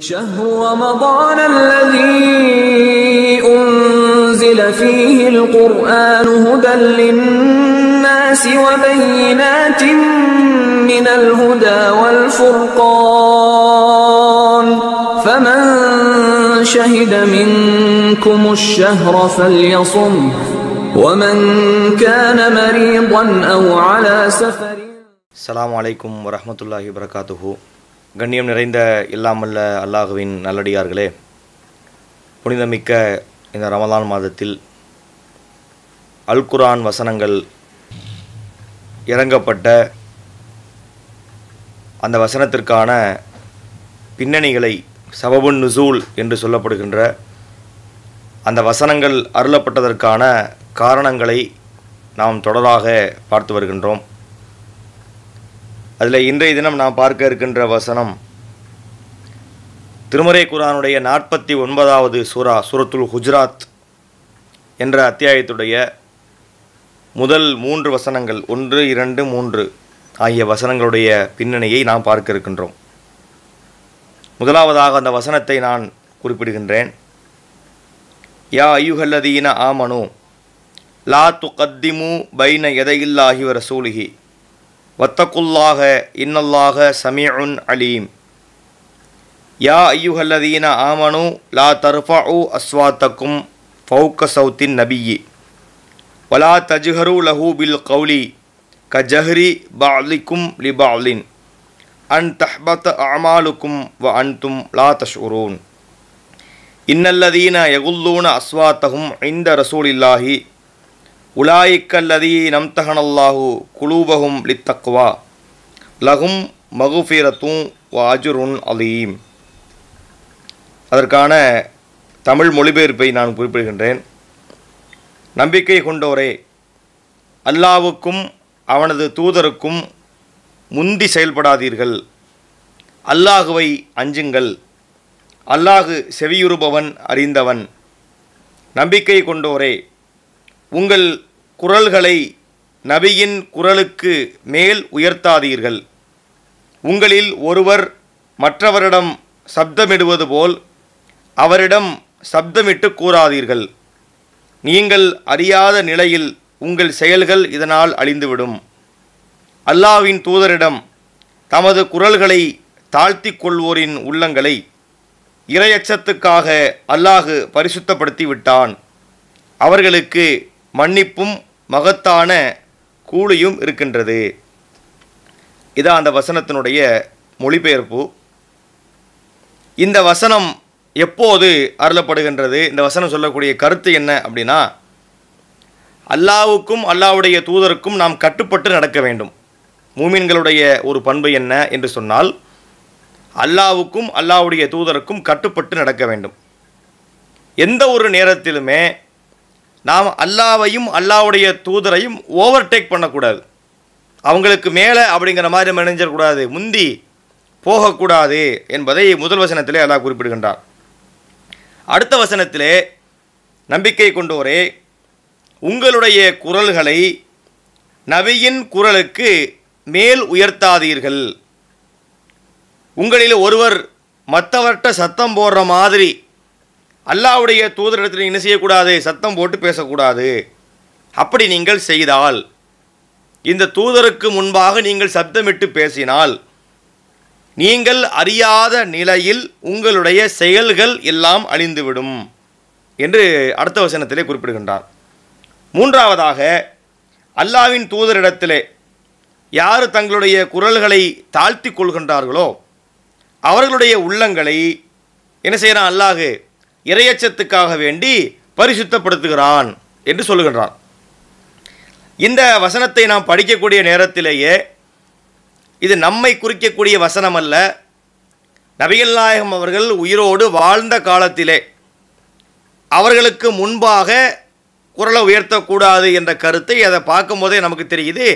شهر رمضان الذي أنزل فيه القرآن هدى للناس وبينات من الهدى والفرقان فمن شهد منكم الشهر فليصم ومن كان مريضا أو على سفر السلام عليكم ورحمة الله وبركاته கண்ணியம் நிறைந்த இல்லாமல்ல அல்லாஹுவின் நல்லடியார்களே புனிதமிக்க இந்த ரமதான் மாதத்தில் குரான் வசனங்கள் இறங்கப்பட்ட அந்த வசனத்திற்கான பின்னணிகளை சபபுன் நுசூல் என்று சொல்லப்படுகின்ற அந்த வசனங்கள் அருளப்பட்டதற்கான காரணங்களை நாம் தொடராக பார்த்து வருகின்றோம் அதில் இன்றைய தினம் நாம் பார்க்க இருக்கின்ற வசனம் திருமறை குரானுடைய நாற்பத்தி ஒன்பதாவது சூரா சுரத்துல் குஜராத் என்ற அத்தியாயத்துடைய முதல் மூன்று வசனங்கள் ஒன்று இரண்டு மூன்று ஆகிய வசனங்களுடைய பின்னணியை நாம் பார்க்க இருக்கின்றோம் முதலாவதாக அந்த வசனத்தை நான் குறிப்பிடுகின்றேன் யா ஐயுகல்லதீன ஆமனு லா துக்கத்திமு பைன எதையில்லாகி ரசூலிகி வத்தகுல்லாக இன்னல்லாக சமீஉன் அலீம் யா ஐயுஹல்லதீன ஆமனு லா தர்ஃபா அஸ்வாத்தக்கும் ஃபவுக்க சவுத்தின் நபியி வலா தஜ்ஹரு லஹூ பில் கௌலி க ஜஹ்ரி பாலிக்கும் லி பாலின் அன் தஹ்பத் அமாலுக்கும் வ அன்தும் லா தஷ்ரூன் இன்னல்லதீன யகுல்லூன அஸ்வாத்தகும் இந்த ரசூலில்லாஹி உலாய்க்கல்லதி நம்தகனல்லாஹு குலூபகும் லித்தக்வா லகும் மகுஃபீரத்தும் வாஜுருன் அலீம் அதற்கான தமிழ் மொழிபெயர்ப்பை நான் குறிப்பிடுகின்றேன் நம்பிக்கை கொண்டோரே அல்லாவுக்கும் அவனது தூதருக்கும் முந்தி செயல்படாதீர்கள் அல்லாஹுவை அஞ்சுங்கள் அல்லாஹு செவியுறுபவன் அறிந்தவன் நம்பிக்கை கொண்டோரே உங்கள் குரல்களை நபியின் குரலுக்கு மேல் உயர்த்தாதீர்கள் உங்களில் ஒருவர் மற்றவரிடம் சப்தமிடுவது போல் அவரிடம் சப்தமிட்டு கூறாதீர்கள் நீங்கள் அறியாத நிலையில் உங்கள் செயல்கள் இதனால் அழிந்துவிடும் அல்லாவின் தூதரிடம் தமது குரல்களை தாழ்த்தி கொள்வோரின் உள்ளங்களை இரையச்சத்துக்காக அல்லாஹு பரிசுத்தப்படுத்தி விட்டான் அவர்களுக்கு மன்னிப்பும் மகத்தான கூலியும் இருக்கின்றது இதான் அந்த வசனத்தினுடைய மொழிபெயர்ப்பு இந்த வசனம் எப்போது அருளப்படுகின்றது இந்த வசனம் சொல்லக்கூடிய கருத்து என்ன அப்படின்னா அல்லாவுக்கும் அல்லாவுடைய தூதருக்கும் நாம் கட்டுப்பட்டு நடக்க வேண்டும் மூமின்களுடைய ஒரு பண்பு என்ன என்று சொன்னால் அல்லாவுக்கும் அல்லாவுடைய தூதருக்கும் கட்டுப்பட்டு நடக்க வேண்டும் எந்த ஒரு நேரத்திலுமே நாம் அல்லாவையும் அல்லாவுடைய தூதரையும் ஓவர்டேக் பண்ணக்கூடாது அவங்களுக்கு மேலே அப்படிங்கிற மாதிரி நம்ம நினைஞ்சிடக்கூடாது முந்தி போகக்கூடாது என்பதை முதல் வசனத்திலே அல்லாஹ் குறிப்பிடுகின்றார் அடுத்த வசனத்திலே நம்பிக்கை கொண்டோரே உங்களுடைய குரல்களை நபியின் குரலுக்கு மேல் உயர்த்தாதீர்கள் உங்களில் ஒருவர் மற்றவர்கிட்ட சத்தம் போடுற மாதிரி அல்லாவுடைய தூதரிடத்தில் என்ன செய்யக்கூடாது சத்தம் போட்டு பேசக்கூடாது அப்படி நீங்கள் செய்தால் இந்த தூதருக்கு முன்பாக நீங்கள் சப்தமிட்டு பேசினால் நீங்கள் அறியாத நிலையில் உங்களுடைய செயல்கள் எல்லாம் அழிந்துவிடும் என்று அடுத்த வசனத்திலே குறிப்பிடுகின்றார் மூன்றாவதாக அல்லாவின் தூதரிடத்திலே யார் தங்களுடைய குரல்களை தாழ்த்தி கொள்கின்றார்களோ அவர்களுடைய உள்ளங்களை என்ன செய்கிறான் அல்லாஹு இறையச்சத்துக்காக வேண்டி பரிசுத்தப்படுத்துகிறான் என்று சொல்லுகின்றான் இந்த வசனத்தை நாம் படிக்கக்கூடிய நேரத்திலேயே இது நம்மை குறிக்கக்கூடிய வசனம் அல்ல நபிகள் நாயகம் அவர்கள் உயிரோடு வாழ்ந்த காலத்திலே அவர்களுக்கு முன்பாக குரலை உயர்த்தக்கூடாது என்ற கருத்தை அதை பார்க்கும்போதே நமக்கு தெரியுது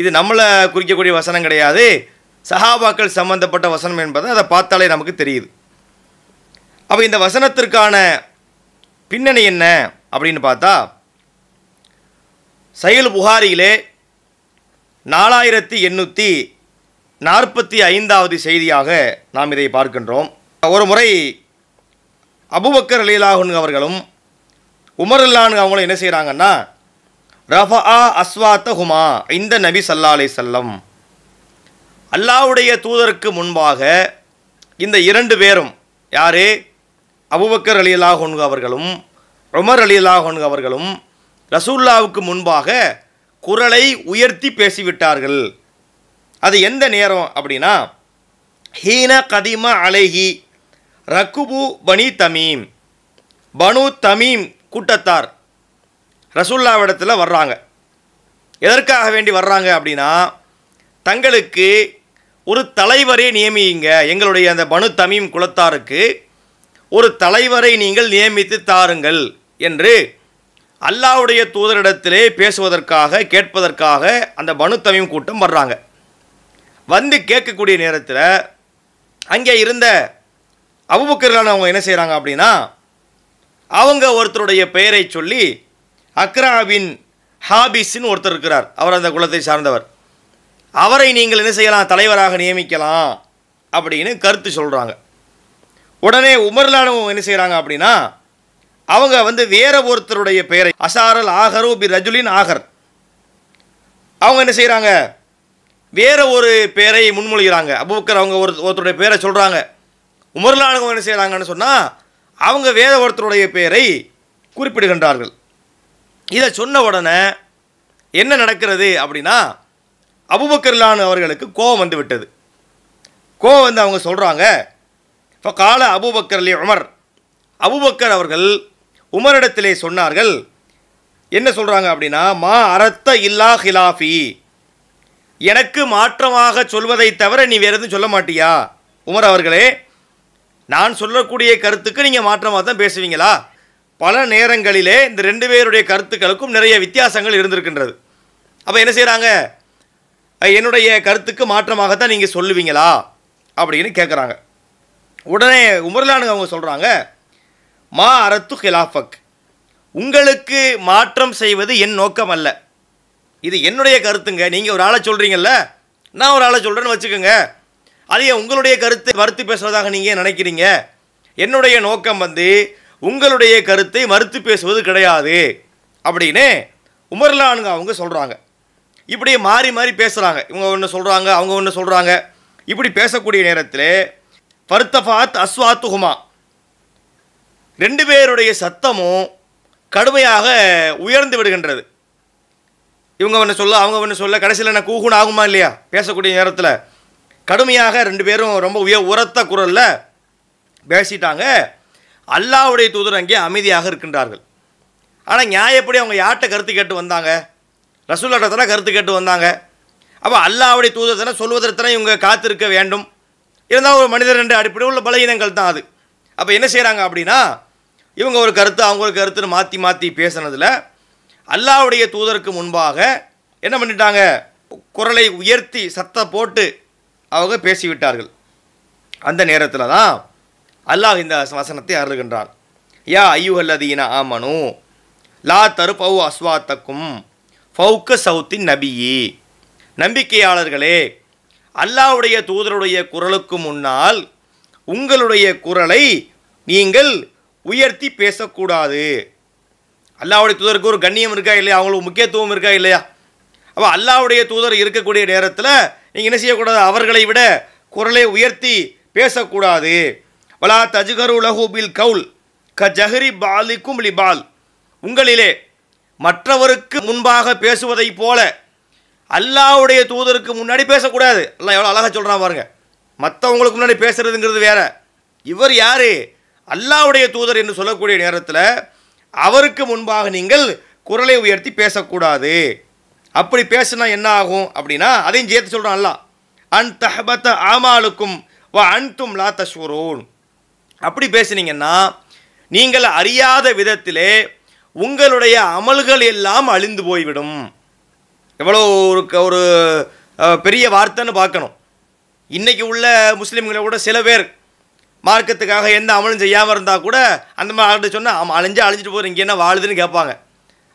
இது நம்மளை குறிக்கக்கூடிய வசனம் கிடையாது சஹாபாக்கள் சம்பந்தப்பட்ட வசனம் என்பதை அதை பார்த்தாலே நமக்கு தெரியுது அப்போ இந்த வசனத்திற்கான பின்னணி என்ன அப்படின்னு பார்த்தா சைல் புகாரியிலே நாலாயிரத்தி எண்ணூற்றி நாற்பத்தி ஐந்தாவது செய்தியாக நாம் இதை பார்க்கின்றோம் ஒரு முறை அபுபக்கர் அலீலாகுன் அவர்களும் உமர் அல்லான் அவங்களும் என்ன செய்கிறாங்கன்னா ரஃப ஆ அஸ்வாத்த ஹுமா இந்த நபி சல்லா அலை செல்லம் அல்லாவுடைய தூதருக்கு முன்பாக இந்த இரண்டு பேரும் யாரே அபுபக்கர் அலி அல்லாஹோன்கு அவர்களும் உமர் அலி அல்லாஹோன்கு அவர்களும் ரசூல்லாவுக்கு முன்பாக குரலை உயர்த்தி பேசிவிட்டார்கள் அது எந்த நேரம் அப்படின்னா ஹீன கதிம அலைஹி ரகுபு பனி தமீம் பனு தமீம் கூட்டத்தார் ரசூல்லாவிடத்தில் வர்றாங்க எதற்காக வேண்டி வர்றாங்க அப்படின்னா தங்களுக்கு ஒரு தலைவரே நியமியுங்க எங்களுடைய அந்த பனு தமீம் குலத்தாருக்கு ஒரு தலைவரை நீங்கள் நியமித்து தாருங்கள் என்று அல்லாவுடைய தூதரிடத்திலே பேசுவதற்காக கேட்பதற்காக அந்த பனு தமிம் கூட்டம் வர்றாங்க வந்து கேட்கக்கூடிய நேரத்தில் அங்கே இருந்த அபுபக்கர்களான அவங்க என்ன செய்கிறாங்க அப்படின்னா அவங்க ஒருத்தருடைய பெயரை சொல்லி அக்ராபின் ஹாபிஸ்ன்னு ஒருத்தர் இருக்கிறார் அவர் அந்த குலத்தை சார்ந்தவர் அவரை நீங்கள் என்ன செய்யலாம் தலைவராக நியமிக்கலாம் அப்படின்னு கருத்து சொல்கிறாங்க உடனே உமர்லானும் என்ன செய்கிறாங்க அப்படின்னா அவங்க வந்து வேற ஒருத்தருடைய பெயரை அசாரல் ஆகரோ பி ரஜுலின் ஆகர் அவங்க என்ன செய்கிறாங்க வேற ஒரு பெயரை முன்மொழிகிறாங்க அபுபக்கர் அவங்க ஒரு ஒருத்தருடைய பேரை சொல்கிறாங்க உமர்லானவங்க என்ன செய்கிறாங்கன்னு சொன்னால் அவங்க வேற ஒருத்தருடைய பெயரை குறிப்பிடுகின்றார்கள் இதை சொன்ன உடனே என்ன நடக்கிறது அப்படின்னா அபுபக்கர்லான் அவர்களுக்கு கோவம் வந்து விட்டது கோவம் வந்து அவங்க சொல்கிறாங்க இப்போ கால அபுபக்கர் அலி உமர் அபுபக்கர் அவர்கள் உமரிடத்திலே சொன்னார்கள் என்ன சொல்கிறாங்க அப்படின்னா மா அரத்த இல்லா ஹிலாஃபி எனக்கு மாற்றமாக சொல்வதை தவிர நீ வேறு எதுவும் சொல்ல மாட்டியா உமர் அவர்களே நான் சொல்லக்கூடிய கருத்துக்கு நீங்கள் மாற்றமாக தான் பேசுவீங்களா பல நேரங்களிலே இந்த ரெண்டு பேருடைய கருத்துக்களுக்கும் நிறைய வித்தியாசங்கள் இருந்திருக்கின்றது அப்போ என்ன செய்கிறாங்க என்னுடைய கருத்துக்கு மாற்றமாகத்தான் நீங்கள் சொல்லுவீங்களா அப்படின்னு கேட்குறாங்க உடனே உமர்லானுங்க அவங்க சொல்கிறாங்க மா அரத்து ஹிலாஃபக் உங்களுக்கு மாற்றம் செய்வது என் நோக்கம் அல்ல இது என்னுடைய கருத்துங்க நீங்கள் ஒரு ஆளை சொல்கிறீங்கல்ல நான் ஒரு ஆளை சொல்கிறேன்னு வச்சுக்கோங்க அதையே உங்களுடைய கருத்தை மறுத்து பேசுவதாக நீங்கள் நினைக்கிறீங்க என்னுடைய நோக்கம் வந்து உங்களுடைய கருத்தை மறுத்து பேசுவது கிடையாது அப்படின்னு உமர்லானுங்க அவங்க சொல்கிறாங்க இப்படியே மாறி மாறி பேசுகிறாங்க இவங்க ஒன்று சொல்கிறாங்க அவங்க ஒன்று சொல்கிறாங்க இப்படி பேசக்கூடிய நேரத்தில் பருத்தஃபாத் அஸ்வாத்துகுமா ரெண்டு பேருடைய சத்தமும் கடுமையாக உயர்ந்து விடுகின்றது இவங்க ஒன்று சொல்ல அவங்க ஒன்று சொல்ல கடைசியில் என்ன கூகுன் ஆகுமா இல்லையா பேசக்கூடிய நேரத்தில் கடுமையாக ரெண்டு பேரும் ரொம்ப உய உரத்த குரலில் பேசிட்டாங்க அல்லாவுடைய தூதர் அங்கே அமைதியாக இருக்கின்றார்கள் ஆனால் நியாயப்படி அவங்க யார்கிட்ட கருத்து கேட்டு வந்தாங்க ரசூல்லாட்டத்தில் கருத்து கேட்டு வந்தாங்க அப்போ அல்லாவுடைய தூதரத்தனை சொல்வதற்கென இவங்க காத்திருக்க வேண்டும் இருந்தால் ஒரு மனிதர் என்ற அடிப்படை உள்ள பலகீனங்கள் தான் அது அப்போ என்ன செய்கிறாங்க அப்படின்னா இவங்க ஒரு கருத்து அவங்க ஒரு கருத்துன்னு மாற்றி மாற்றி பேசுனதில் அல்லாவுடைய தூதருக்கு முன்பாக என்ன பண்ணிட்டாங்க குரலை உயர்த்தி சத்தம் போட்டு அவங்க பேசிவிட்டார்கள் அந்த நேரத்தில் தான் அல்லாஹ் இந்த வசனத்தை அருள்கின்றான் யா ஐயுகல்லதீன ஆமனு லா தரு பவு அஸ்வாத்தக்கும் ஃபவுக்க சவுத்தின் நபியி நம்பிக்கையாளர்களே அல்லாவுடைய தூதருடைய குரலுக்கு முன்னால் உங்களுடைய குரலை நீங்கள் உயர்த்தி பேசக்கூடாது அல்லாவுடைய தூதருக்கு ஒரு கண்ணியம் இருக்கா இல்லையா அவங்களுக்கு முக்கியத்துவம் இருக்கா இல்லையா அப்போ அல்லாவுடைய தூதர் இருக்கக்கூடிய நேரத்தில் நீங்கள் என்ன செய்யக்கூடாது அவர்களை விட குரலை உயர்த்தி பேசக்கூடாது வலா தஜுகரு லஹூபில் கவுல் க ஜஹரி பாலிக்கும் லிபால் உங்களிலே மற்றவருக்கு முன்பாக பேசுவதைப் போல அல்லாவுடைய தூதருக்கு முன்னாடி பேசக்கூடாது எல்லாம் எவ்வளோ அழகாக சொல்கிறான் பாருங்க மற்றவங்களுக்கு முன்னாடி பேசுகிறதுங்கிறது வேற இவர் யார் அல்லாவுடைய தூதர் என்று சொல்லக்கூடிய நேரத்தில் அவருக்கு முன்பாக நீங்கள் குரலை உயர்த்தி பேசக்கூடாது அப்படி பேசுனா என்ன ஆகும் அப்படின்னா அதையும் சேர்த்து சொல்கிறான் அல்லா அன் தஹபத்த ஆமாலுக்கும் வ அன்தும் லா தஸ்வரூன் அப்படி பேசுனீங்கன்னா நீங்கள் அறியாத விதத்திலே உங்களுடைய அமல்கள் எல்லாம் அழிந்து போய்விடும் எவ்வளோ ஒரு ஒரு பெரிய வார்த்தைன்னு பார்க்கணும் இன்றைக்கி உள்ள முஸ்லீம்களை கூட சில பேர் மார்க்கத்துக்காக எந்த அமலும் செய்யாமல் இருந்தால் கூட அந்த மாதிரி ஆள்கிட்ட சொன்னால் அவன் அழிஞ்சு அழிஞ்சிட்டு போகிற இங்கே என்ன வாழுதுன்னு கேட்பாங்க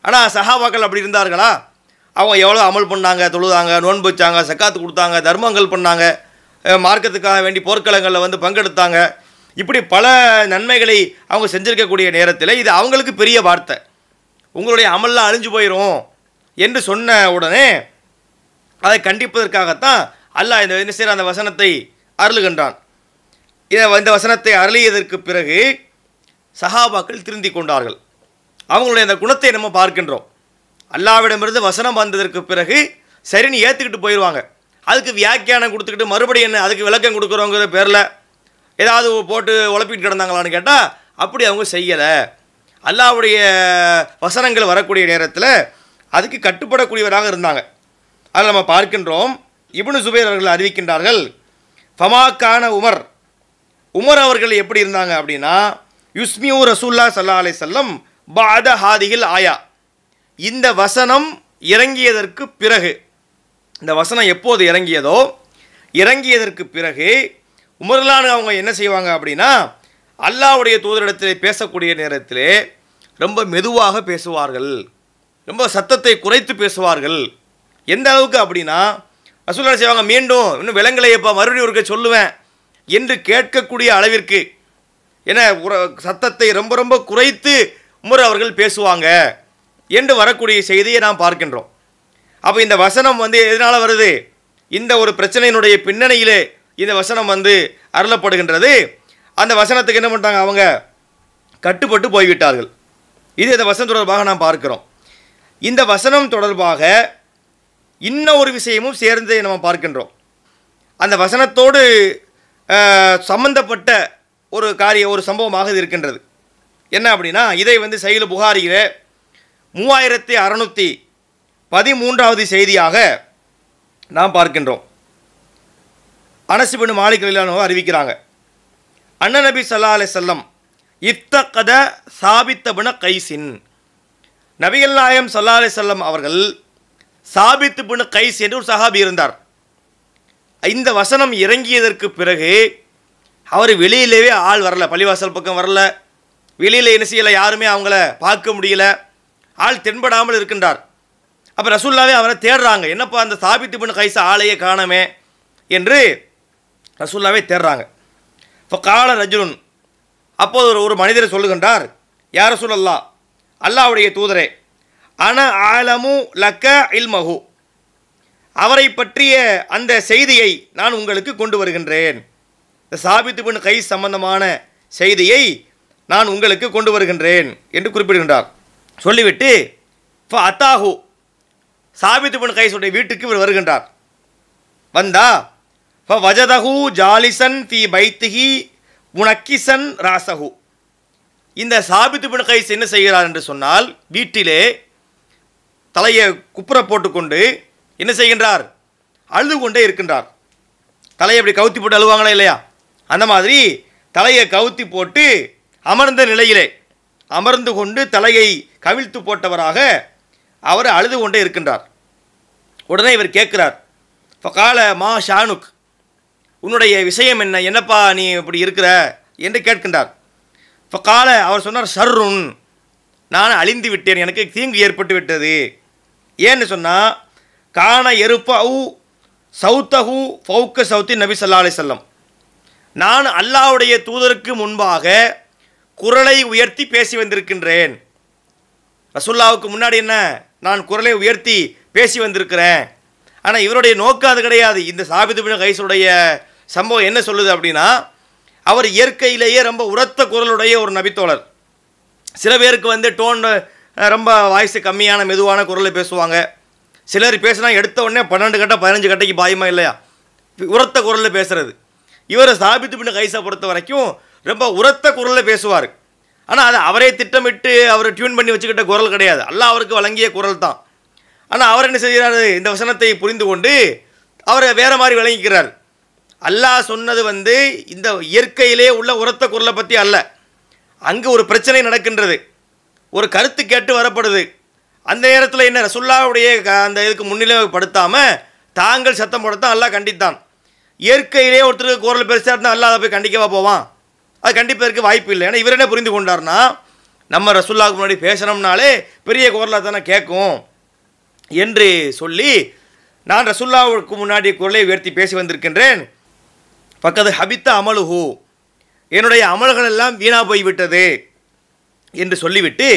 ஆனால் சஹாபாக்கள் அப்படி இருந்தார்களா அவங்க எவ்வளோ அமல் பண்ணாங்க தொழுதாங்க நோன்பு வச்சாங்க சக்காத்து கொடுத்தாங்க தர்மங்கள் பண்ணாங்க மார்க்கத்துக்காக வேண்டி போர்க்களங்களில் வந்து பங்கெடுத்தாங்க இப்படி பல நன்மைகளை அவங்க செஞ்சுருக்கக்கூடிய நேரத்தில் இது அவங்களுக்கு பெரிய வார்த்தை உங்களுடைய அமல்லாம் அழிஞ்சு போயிடும் என்று சொன்ன உடனே அதை கண்டிப்பதற்காகத்தான் அல்லாஹ் இந்த என்ன அந்த வசனத்தை அருளுகின்றான் இதை இந்த வசனத்தை அருளியதற்கு பிறகு சஹாபாக்கள் திருந்தி கொண்டார்கள் அவங்களுடைய அந்த குணத்தை நம்ம பார்க்கின்றோம் அல்லாவிடமிருந்து வசனம் வந்ததற்கு பிறகு சரின்னு ஏற்றுக்கிட்டு போயிடுவாங்க அதுக்கு வியாக்கியானம் கொடுத்துக்கிட்டு மறுபடியும் என்ன அதுக்கு விளக்கம் கொடுக்குறோங்கிற பேரில் ஏதாவது போட்டு உழப்பிட்டு கிடந்தாங்களான்னு கேட்டால் அப்படி அவங்க செய்யலை அல்லாவுடைய வசனங்கள் வரக்கூடிய நேரத்தில் அதுக்கு கட்டுப்படக்கூடியவராக இருந்தாங்க அதில் நம்ம பார்க்கின்றோம் இபுனு சுபைர் அவர்கள் அறிவிக்கின்றார்கள் ஃபமாக்கான உமர் உமர் அவர்கள் எப்படி இருந்தாங்க அப்படின்னா யுஸ்மியூ ரசூல்லா சல்லா அலை செல்லம் பாத ஹாதிகில் ஆயா இந்த வசனம் இறங்கியதற்கு பிறகு இந்த வசனம் எப்போது இறங்கியதோ இறங்கியதற்கு பிறகு உமர்லான அவங்க என்ன செய்வாங்க அப்படின்னா அல்லாவுடைய தூதரிடத்தில் பேசக்கூடிய நேரத்தில் ரொம்ப மெதுவாக பேசுவார்கள் ரொம்ப சத்தத்தை குறைத்து பேசுவார்கள் எந்த அளவுக்கு அப்படின்னா ரசூல் செய்வாங்க மீண்டும் இன்னும் இப்போ மறுபடியும் ஒருக்க சொல்லுவேன் என்று கேட்கக்கூடிய அளவிற்கு என சத்தத்தை ரொம்ப ரொம்ப குறைத்து உமர் அவர்கள் பேசுவாங்க என்று வரக்கூடிய செய்தியை நாம் பார்க்கின்றோம் அப்போ இந்த வசனம் வந்து எதனால் வருது இந்த ஒரு பிரச்சனையினுடைய பின்னணியிலே இந்த வசனம் வந்து அருளப்படுகின்றது அந்த வசனத்துக்கு என்ன பண்ணிட்டாங்க அவங்க கட்டுப்பட்டு போய்விட்டார்கள் இது இந்த வசனம் தொடர்பாக நாம் பார்க்கிறோம் இந்த வசனம் தொடர்பாக இன்ன ஒரு விஷயமும் சேர்ந்து நம்ம பார்க்கின்றோம் அந்த வசனத்தோடு சம்பந்தப்பட்ட ஒரு காரிய ஒரு சம்பவமாக இது இருக்கின்றது என்ன அப்படின்னா இதை வந்து செயல் புகாரிகிற மூவாயிரத்தி அறநூற்றி பதிமூன்றாவது செய்தியாக நாம் பார்க்கின்றோம் அனசுபின் மாளிகையிலானோ அறிவிக்கிறாங்க அண்ணநபி சல்லா அலை செல்லம் இத்தக்கத சாபித்தபுன கைசின் நபிகள் நாயம் சல்லா அலி சொல்லம் அவர்கள் சாபித்து புனு கைஸ் என்று ஒரு சஹாபி இருந்தார் இந்த வசனம் இறங்கியதற்கு பிறகு அவர் வெளியிலேயே ஆள் வரல பள்ளிவாசல் பக்கம் வரல வெளியில் என்ன செய்யலை யாருமே அவங்கள பார்க்க முடியல ஆள் தென்படாமல் இருக்கின்றார் அப்போ ரசூல்லாவே அவரை தேடுறாங்க என்னப்பா அந்த சாபித்து புனு கைஸ் ஆளையே காணமே என்று ரசூல்லாவே தேடுறாங்க இப்போ கால ரஜுன் அப்போது ஒரு ஒரு மனிதரை சொல்லுகின்றார் யார் சொல்லலாம் அல்லாவுடைய தூதரே அன ஆலமு லக்க இல்மஹு அவரை பற்றிய அந்த செய்தியை நான் உங்களுக்கு கொண்டு வருகின்றேன் இந்த சாபித்து பின் கை சம்பந்தமான செய்தியை நான் உங்களுக்கு கொண்டு வருகின்றேன் என்று குறிப்பிடுகின்றார் சொல்லிவிட்டு இப்போ அத்தாஹு சாபித்து பின் கைசுடைய வீட்டுக்கு இவர் வருகின்றார் வந்தா இப்போ வஜதஹு ஜாலிசன் தி பைத்திகி உனக்கிசன் ராசகு இந்த சாபித்து பின் கைஸ் என்ன செய்கிறார் என்று சொன்னால் வீட்டிலே தலையை குப்புற போட்டுக்கொண்டு என்ன செய்கின்றார் அழுது கொண்டே இருக்கின்றார் தலையை அப்படி கவுத்தி போட்டு அழுவாங்களா இல்லையா அந்த மாதிரி தலையை கவுத்தி போட்டு அமர்ந்த நிலையிலே அமர்ந்து கொண்டு தலையை கவிழ்த்து போட்டவராக அவர் அழுது கொண்டே இருக்கின்றார் உடனே இவர் கேட்கிறார் கால மா ஷானுக் உன்னுடைய விஷயம் என்ன என்னப்பா நீ இப்படி இருக்கிற என்று கேட்கின்றார் இப்போ கால அவர் சொன்னார் சருண் நான் அழிந்து விட்டேன் எனக்கு தீங்கு ஏற்பட்டு விட்டது ஏன்னு சொன்னால் காண எருப்ப அவு சவுத்தகு ஃபவுக்க சவுத்தி நபி சல்லா அலி செல்லம் நான் அல்லாவுடைய தூதருக்கு முன்பாக குரலை உயர்த்தி பேசி வந்திருக்கின்றேன் ரசுல்லாவுக்கு முன்னாடி என்ன நான் குரலை உயர்த்தி பேசி வந்திருக்கிறேன் ஆனால் இவருடைய நோக்கம் அது கிடையாது இந்த சாபிதுபின் கைசுடைய சம்பவம் என்ன சொல்லுது அப்படின்னா அவர் இயற்கையிலேயே ரொம்ப உரத்த குரலுடைய ஒரு நபித்தோழர் சில பேருக்கு வந்து டோன் ரொம்ப வாய்ஸ் கம்மியான மெதுவான குரலில் பேசுவாங்க சிலர் பேசுனா எடுத்த உடனே பன்னெண்டு கட்டை பதினஞ்சு கட்டைக்கு பாயுமா இல்லையா உரத்த குரலில் பேசுகிறது இவரை சாபித்து பின்ன கைசா பொறுத்த வரைக்கும் ரொம்ப உரத்த குரலில் பேசுவார் ஆனால் அதை அவரே திட்டமிட்டு அவர் டியூன் பண்ணி வச்சுக்கிட்ட குரல் கிடையாது அல்ல அவருக்கு வழங்கிய குரல் தான் ஆனால் அவர் என்ன செய்கிறாரு இந்த வசனத்தை புரிந்து கொண்டு அவரை வேறு மாதிரி விளங்கிக்கிறார் அல்லாஹ் சொன்னது வந்து இந்த இயற்கையிலே உள்ள உரத்த குரலை பற்றி அல்ல அங்கே ஒரு பிரச்சனை நடக்கின்றது ஒரு கருத்து கேட்டு வரப்படுது அந்த நேரத்தில் என்ன ரசுல்லாவுடைய அந்த இதுக்கு முன்னிலைப்படுத்தாமல் தாங்கள் சத்தம் போடத்தான் அல்லாஹ் கண்டித்தான் இயற்கையிலே ஒருத்தருக்கு குரல் பெருசாக இருந்தால் அல்லா அதை போய் கண்டிக்கவா போவான் அது கண்டிப்பதற்கு வாய்ப்பு இல்லை ஏன்னா இவர் என்ன புரிந்து கொண்டார்னா நம்ம ரசுல்லாவுக்கு முன்னாடி பேசணும்னாலே பெரிய குரலாக தானே கேட்கும் என்று சொல்லி நான் ரசுல்லாவுக்கு முன்னாடி குரலை உயர்த்தி பேசி வந்திருக்கின்றேன் பக்கத்து ஹபித்த அமலுஹு என்னுடைய அமல்கள் எல்லாம் வீணா போய்விட்டது என்று சொல்லிவிட்டு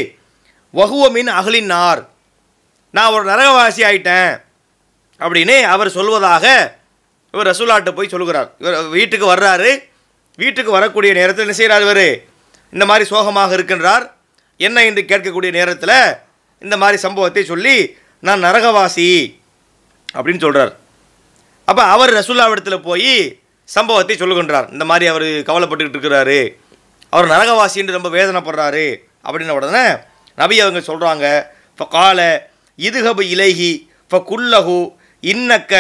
வகுவமின் அகலின் நார் நான் ஒரு நரகவாசி ஆயிட்டேன் அப்படின்னு அவர் சொல்வதாக இவர் ரசூலாட்ட போய் சொல்கிறார் இவர் வீட்டுக்கு வர்றாரு வீட்டுக்கு வரக்கூடிய நேரத்தில் என்ன செய்கிறார் இவர் இந்த மாதிரி சோகமாக இருக்கின்றார் என்ன என்று கேட்கக்கூடிய நேரத்தில் இந்த மாதிரி சம்பவத்தை சொல்லி நான் நரகவாசி அப்படின்னு சொல்கிறார் அப்போ அவர் ரசூல்லா இடத்துல போய் சம்பவத்தை சொல்லுகின்றார் இந்த மாதிரி அவர் கவலைப்பட்டுக்கிட்டு இருக்கிறாரு அவர் நரகவாசின்னு ரொம்ப வேதனைப்படுறாரு அப்படின்ன உடனே நபி அவங்க சொல்கிறாங்க இப்போ கால இதுகபு இலகி இப்போ குல்லகு இன்னக்க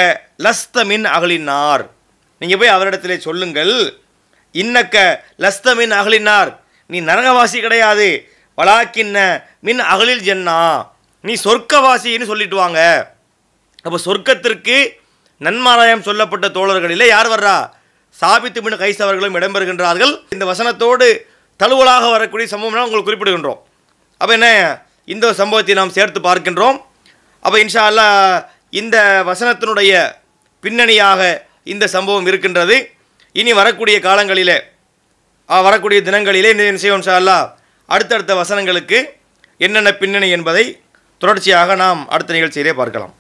லஸ்தமின் அகலினார் நீங்கள் போய் அவரிடத்திலே சொல்லுங்கள் இன்னக்க லஸ்தமின் அகலினார் நீ நரகவாசி கிடையாது வளாக்கின்ன மின் அகலில் ஜென்னா நீ சொர்க்கவாசின்னு சொல்லிட்டு வாங்க அப்போ சொர்க்கத்திற்கு நன்மாராயம் சொல்லப்பட்ட தோழர்களில் யார் வர்றா சாபித்து பின் கைசவர்களும் இடம்பெறுகின்றார்கள் இந்த வசனத்தோடு தழுவலாக வரக்கூடிய சம்பவம்னா உங்களுக்கு குறிப்பிடுகின்றோம் அப்போ என்ன இந்த சம்பவத்தை நாம் சேர்த்து பார்க்கின்றோம் அப்போ இன்ஷா அல்லா இந்த வசனத்தினுடைய பின்னணியாக இந்த சம்பவம் இருக்கின்றது இனி வரக்கூடிய காலங்களிலே வரக்கூடிய தினங்களிலே இந்த செய்வோம் இன்ஷா அல்லா அடுத்தடுத்த வசனங்களுக்கு என்னென்ன பின்னணி என்பதை தொடர்ச்சியாக நாம் அடுத்த நிகழ்ச்சியிலே பார்க்கலாம்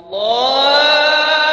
அம்மா